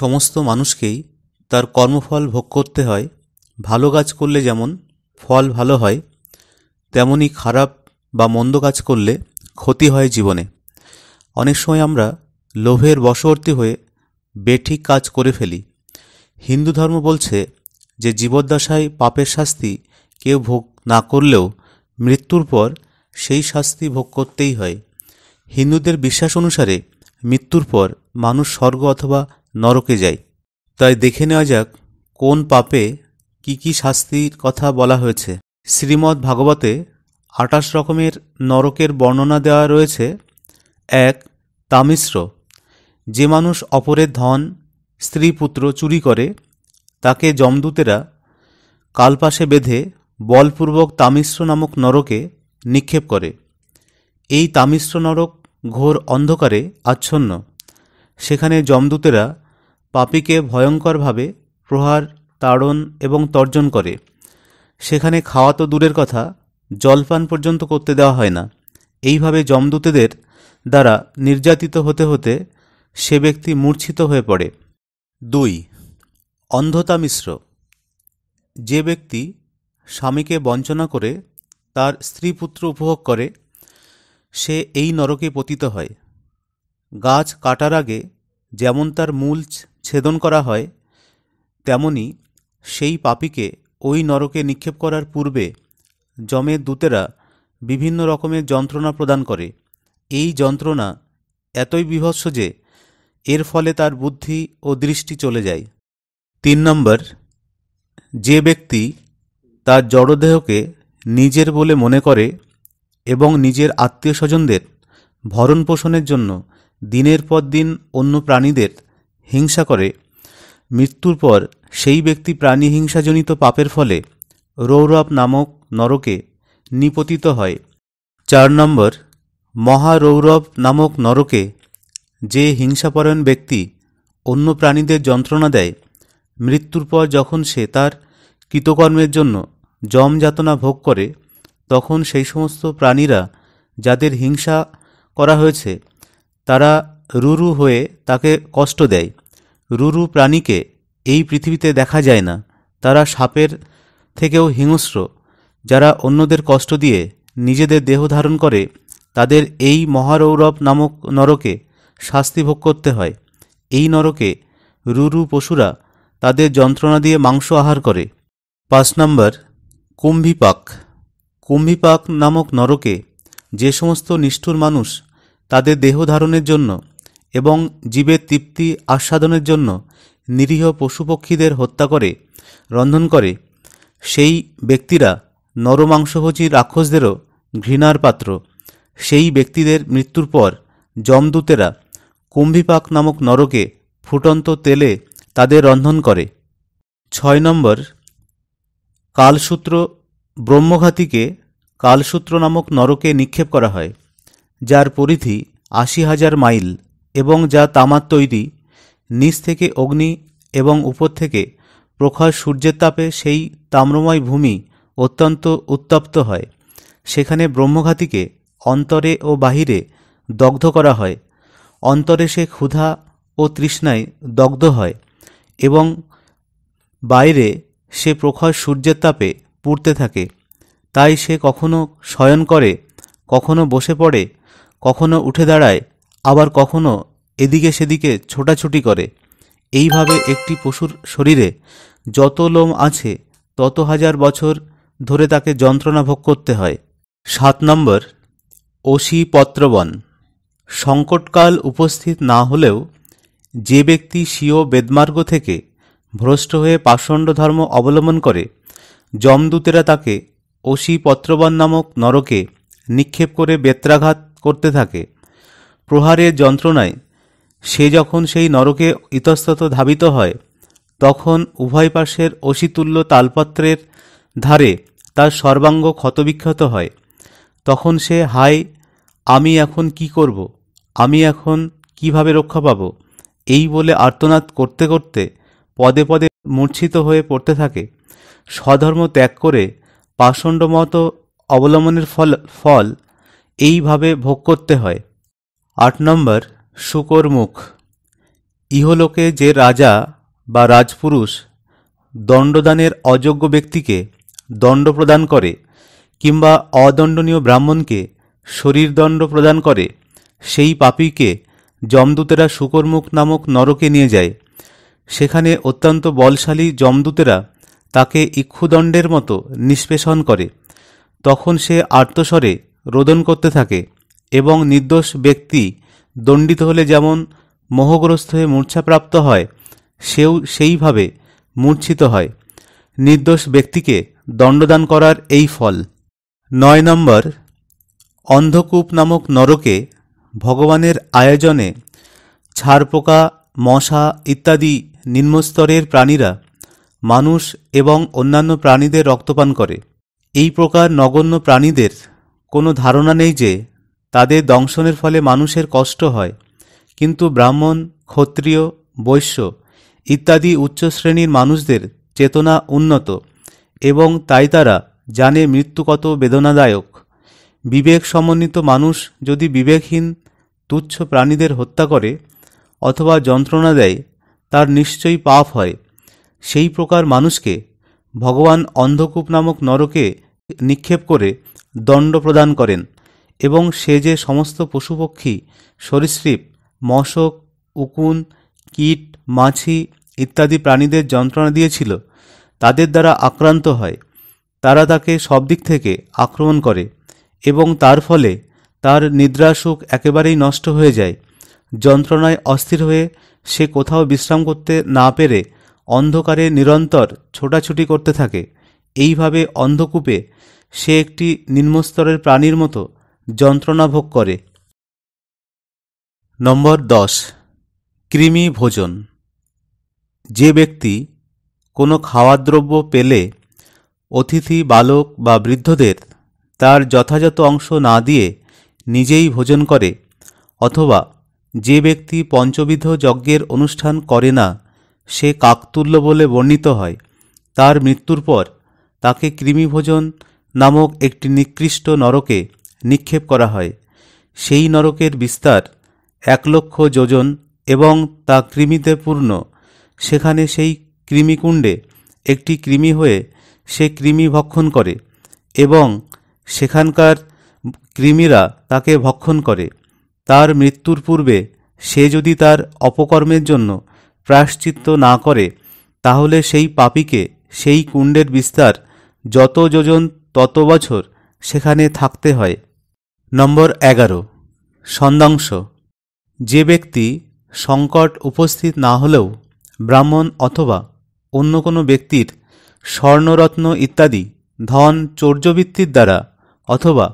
সমস্ত মানুষকেই তার কর্মফল ভোগ করতে হয় ভালো কাজ করলে যেমন ফল ভালো হয় তেমনি খারাপ বা মন্দ কাজ করলে ক্ষতি হয় জীবনে অনেক সময় আমরা লোভের বশবর্তী হয়ে বেঠিক কাজ করে ফেলি হিন্দু ধর্ম বলছে যে জীবদ্দশায় পাপের শাস্তি কেউ ভোগ না করলেও মৃত্যুর পর সেই শাস্তি ভোগ করতেই হয় হিন্দুদের বিশ্বাস অনুসারে মৃত্যুর পর মানুষ স্বর্গ অথবা নরকে যায় তাই দেখে নেওয়া যাক কোন পাপে কি কি শাস্তির কথা বলা হয়েছে শ্রীমদ্ ভাগবতে আটাশ রকমের নরকের বর্ণনা দেওয়া রয়েছে এক তামিশ্র যে মানুষ অপরের ধন স্ত্রী পুত্র চুরি করে তাকে যমদূতেরা কালপাশে বেঁধে বলপূর্বক তামিশ্র নামক নরকে নিক্ষেপ করে এই তামিশ্র নরক ঘোর অন্ধকারে আচ্ছন্ন সেখানে যমদূতেরা পাপীকে ভয়ঙ্করভাবে প্রহার তাড়ন এবং তর্জন করে সেখানে খাওয়া তো দূরের কথা জলপান পর্যন্ত করতে দেওয়া হয় না এইভাবে জমদূতেদের দ্বারা নির্যাতিত হতে হতে সে ব্যক্তি মূর্ছিত হয়ে পড়ে দুই অন্ধতা মিশ্র যে ব্যক্তি স্বামীকে বঞ্চনা করে তার স্ত্রী পুত্র উপভোগ করে সে এই নরকে পতিত হয় গাছ কাটার আগে যেমন তার মূল ছেদন করা হয় তেমনি সেই পাপিকে ওই নরকে নিক্ষেপ করার পূর্বে যমের দূতেরা বিভিন্ন রকমের যন্ত্রণা প্রদান করে এই যন্ত্রণা এতই বিভৎস যে এর ফলে তার বুদ্ধি ও দৃষ্টি চলে যায় তিন নম্বর যে ব্যক্তি তার জড়দেহকে নিজের বলে মনে করে এবং নিজের আত্মীয় স্বজনদের ভরণ পোষণের জন্য দিনের পর দিন অন্য প্রাণীদের হিংসা করে মৃত্যুর পর সেই ব্যক্তি প্রাণী হিংসাজনিত পাপের ফলে রৌরব নামক নরকে নিপতিত হয় চার নম্বর মহারৌরব নামক নরকে যে হিংসাপরায়ণ ব্যক্তি অন্য প্রাণীদের যন্ত্রণা দেয় মৃত্যুর পর যখন সে তার কৃতকর্মের জন্য যম যাতনা ভোগ করে তখন সেই সমস্ত প্রাণীরা যাদের হিংসা করা হয়েছে তারা রুরু হয়ে তাকে কষ্ট দেয় রুরু প্রাণীকে এই পৃথিবীতে দেখা যায় না তারা সাপের থেকেও হিংস্র যারা অন্যদের কষ্ট দিয়ে নিজেদের দেহ ধারণ করে তাদের এই মহারৌরব নামক নরকে শাস্তি ভোগ করতে হয় এই নরকে রুরু পশুরা তাদের যন্ত্রণা দিয়ে মাংস আহার করে পাঁচ নম্বর কুম্ভিপাক কুম্ভিপাক নামক নরকে যে সমস্ত নিষ্ঠুর মানুষ তাদের দেহ ধারণের জন্য এবং জীবের তৃপ্তি আস্বাদনের জন্য নিরীহ পশুপক্ষীদের হত্যা করে রন্ধন করে সেই ব্যক্তিরা নরমাংসভোজী রাক্ষসদেরও ঘৃণার পাত্র সেই ব্যক্তিদের মৃত্যুর পর যমদূতেরা কুম্ভিপাক নামক নরকে ফুটন্ত তেলে তাদের রন্ধন করে ছয় নম্বর কালসূত্র ব্রহ্মঘাতীকে কালসূত্র নামক নরকে নিক্ষেপ করা হয় যার পরিধি আশি হাজার মাইল এবং যা তামার তৈরি নিচ থেকে অগ্নি এবং উপর থেকে প্রখর সূর্যের তাপে সেই তাম্রময় ভূমি অত্যন্ত উত্তপ্ত হয় সেখানে ব্রহ্মঘাতীকে অন্তরে ও বাহিরে দগ্ধ করা হয় অন্তরে সে ক্ষুধা ও তৃষ্ণায় দগ্ধ হয় এবং বাইরে সে প্রখর সূর্যের তাপে পুড়তে থাকে তাই সে কখনো শয়ন করে কখনো বসে পড়ে কখনো উঠে দাঁড়ায় আবার কখনো এদিকে সেদিকে ছোটাছুটি করে এইভাবে একটি পশুর শরীরে যত লোম আছে তত হাজার বছর ধরে তাকে যন্ত্রণা ভোগ করতে হয় সাত নম্বর অসি পত্রবন সংকটকাল উপস্থিত না হলেও যে ব্যক্তি স্বীয় বেদমার্গ থেকে ভ্রষ্ট হয়ে পাষণ্ড ধর্ম অবলম্বন করে যমদূতেরা তাকে অসি পত্রবন নামক নরকে নিক্ষেপ করে বেত্রাঘাত করতে থাকে প্রহারের যন্ত্রণায় সে যখন সেই নরকে ইতস্তত ধাবিত হয় তখন উভয় পাশের অসীতুল্য তালপত্রের ধারে তার সর্বাঙ্গ ক্ষতবিক্ষত হয় তখন সে হাই আমি এখন কি করব আমি এখন কিভাবে রক্ষা পাব এই বলে আর্তনাদ করতে করতে পদে পদে মূর্ছিত হয়ে পড়তে থাকে স্বধর্ম ত্যাগ করে পাষণ্ডমত অবলম্বনের ফল ফল এইভাবে ভোগ করতে হয় আট নম্বর শুকর মুখ ইহলোকে যে রাজা বা রাজপুরুষ দণ্ডদানের অযোগ্য ব্যক্তিকে দণ্ড প্রদান করে কিংবা অদণ্ডনীয় ব্রাহ্মণকে শরীরদণ্ড প্রদান করে সেই পাপীকে যমদূতেরা শুকরমুখ নামক নরকে নিয়ে যায় সেখানে অত্যন্ত বলশালী যমদূতেরা তাকে ইক্ষুদণ্ডের মতো নিষ্পেষণ করে তখন সে আর্তস্বরে রোদন করতে থাকে এবং নির্দোষ ব্যক্তি দণ্ডিত হলে যেমন মোহগ্রস্ত হয়ে মূর্ছাপ্রাপ্ত হয় সেও সেইভাবে মূর্ছিত হয় নির্দোষ ব্যক্তিকে দণ্ডদান করার এই ফল নয় নম্বর অন্ধকূপ নামক নরকে ভগবানের আয়োজনে ছারপোকা মশা ইত্যাদি নিম্নস্তরের প্রাণীরা মানুষ এবং অন্যান্য প্রাণীদের রক্তপান করে এই প্রকার নগণ্য প্রাণীদের কোনো ধারণা নেই যে তাদের দংশনের ফলে মানুষের কষ্ট হয় কিন্তু ব্রাহ্মণ ক্ষত্রিয় বৈশ্য ইত্যাদি উচ্চ শ্রেণীর মানুষদের চেতনা উন্নত এবং তাই তারা জানে মৃত্যু কত বেদনাদায়ক বিবেক সমন্বিত মানুষ যদি বিবেকহীন তুচ্ছ প্রাণীদের হত্যা করে অথবা যন্ত্রণা দেয় তার নিশ্চয়ই পাপ হয় সেই প্রকার মানুষকে ভগবান অন্ধকূপ নামক নরকে নিক্ষেপ করে দণ্ড প্রদান করেন এবং সে যে সমস্ত পশুপক্ষী সরীসৃপ মশক উকুন কীট মাছি ইত্যাদি প্রাণীদের যন্ত্রণা দিয়েছিল তাদের দ্বারা আক্রান্ত হয় তারা তাকে সব দিক থেকে আক্রমণ করে এবং তার ফলে তার নিদ্রাসুখ একেবারেই নষ্ট হয়ে যায় যন্ত্রণায় অস্থির হয়ে সে কোথাও বিশ্রাম করতে না পেরে অন্ধকারে নিরন্তর ছোটাছুটি করতে থাকে এইভাবে অন্ধকূপে সে একটি নিম্নস্তরের প্রাণীর মতো যন্ত্রণা ভোগ করে নম্বর দশ কৃমি ভোজন যে ব্যক্তি কোনো খাওয়ার দ্রব্য পেলে অতিথি বালক বা বৃদ্ধদের তার যথাযথ অংশ না দিয়ে নিজেই ভোজন করে অথবা যে ব্যক্তি পঞ্চবিধ যজ্ঞের অনুষ্ঠান করে না সে কাকতুল্য বলে বর্ণিত হয় তার মৃত্যুর পর তাকে কৃমিভোজন নামক একটি নিকৃষ্ট নরকে নিক্ষেপ করা হয় সেই নরকের বিস্তার এক লক্ষ যোজন এবং তা কৃমিতে পূর্ণ সেখানে সেই কৃমিকুণ্ডে একটি কৃমি হয়ে সে কৃমি ভক্ষণ করে এবং সেখানকার কৃমিরা তাকে ভক্ষণ করে তার মৃত্যুর পূর্বে সে যদি তার অপকর্মের জন্য প্রায়শ্চিত্ত না করে তাহলে সেই পাপিকে সেই কুণ্ডের বিস্তার যত যোজন তত বছর সেখানে থাকতে হয় নম্বর এগারো সন্দাংশ যে ব্যক্তি সংকট উপস্থিত না হলেও ব্রাহ্মণ অথবা অন্য কোনো ব্যক্তির স্বর্ণরত্ন ইত্যাদি ধন চৌর্যবৃত্তির দ্বারা অথবা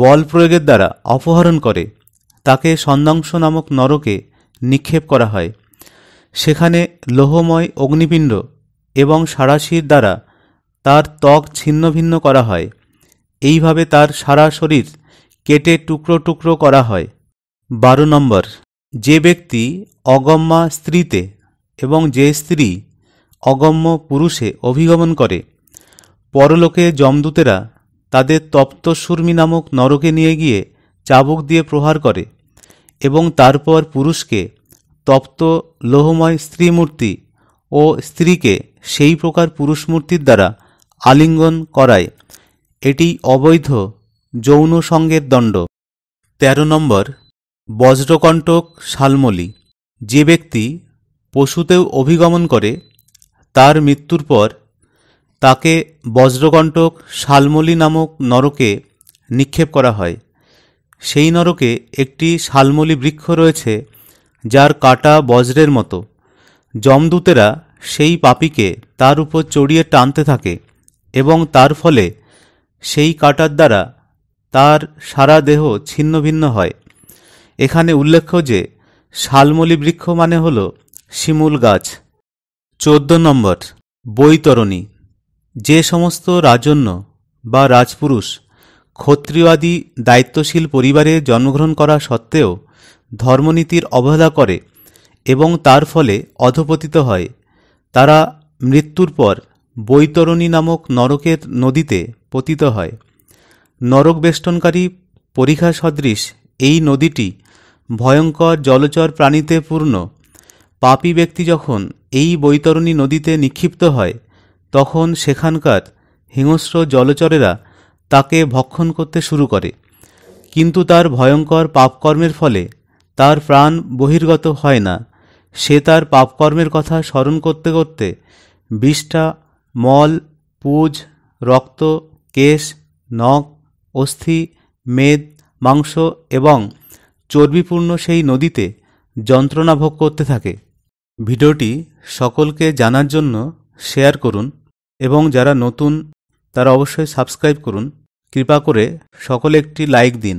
বল প্রয়োগের দ্বারা অপহরণ করে তাকে সন্দাংশ নামক নরকে নিক্ষেপ করা হয় সেখানে লোহময় অগ্নিপিণ্ড এবং সারাশির দ্বারা তার ত্বক ছিন্ন ভিন্ন করা হয় এইভাবে তার সারা শরীর কেটে টুকরো টুকরো করা হয় বারো নম্বর যে ব্যক্তি অগম্যা স্ত্রীতে এবং যে স্ত্রী অগম্য পুরুষে অভিগমন করে পরলোকে যমদূতেরা তাদের তপ্ত সুরমি নামক নরকে নিয়ে গিয়ে চাবুক দিয়ে প্রহার করে এবং তারপর পুরুষকে তপ্ত লোহময় স্ত্রী মূর্তি ও স্ত্রীকে সেই প্রকার পুরুষ মূর্তির দ্বারা আলিঙ্গন করায় এটি অবৈধ যৌন সঙ্গের দণ্ড ১৩ নম্বর বজ্রকণ্টক শালমলি যে ব্যক্তি পশুতেও অভিগমন করে তার মৃত্যুর পর তাকে বজ্রকণ্টক শালমলি নামক নরকে নিক্ষেপ করা হয় সেই নরকে একটি শালমলি বৃক্ষ রয়েছে যার কাটা বজ্রের মতো যমদূতেরা সেই পাপিকে তার উপর চড়িয়ে টানতে থাকে এবং তার ফলে সেই কাটার দ্বারা তার সারা দেহ ছিন্ন ভিন্ন হয় এখানে উল্লেখ্য যে শালমলি বৃক্ষ মানে হল শিমুল গাছ চোদ্দ নম্বর বৈতরণী যে সমস্ত রাজন্য বা রাজপুরুষ ক্ষত্রিয়াদি দায়িত্বশীল পরিবারে জন্মগ্রহণ করা সত্ত্বেও ধর্মনীতির অবহেলা করে এবং তার ফলে অধপতিত হয় তারা মৃত্যুর পর বৈতরণী নামক নরকের নদীতে পতিত হয় নরকবেষ্টনকারী পরিখা সদৃশ এই নদীটি ভয়ঙ্কর জলচর প্রাণীতে পূর্ণ পাপী ব্যক্তি যখন এই বৈতরণী নদীতে নিক্ষিপ্ত হয় তখন সেখানকার হিংস্র জলচরেরা তাকে ভক্ষণ করতে শুরু করে কিন্তু তার ভয়ঙ্কর পাপকর্মের ফলে তার প্রাণ বহির্গত হয় না সে তার পাপকর্মের কথা স্মরণ করতে করতে বিষ্ঠা মল পুজ রক্ত কেশ নখ অস্থি মেদ মাংস এবং চর্বিপূর্ণ সেই নদীতে যন্ত্রণা ভোগ করতে থাকে ভিডিওটি সকলকে জানার জন্য শেয়ার করুন এবং যারা নতুন তারা অবশ্যই সাবস্ক্রাইব করুন কৃপা করে সকলে একটি লাইক দিন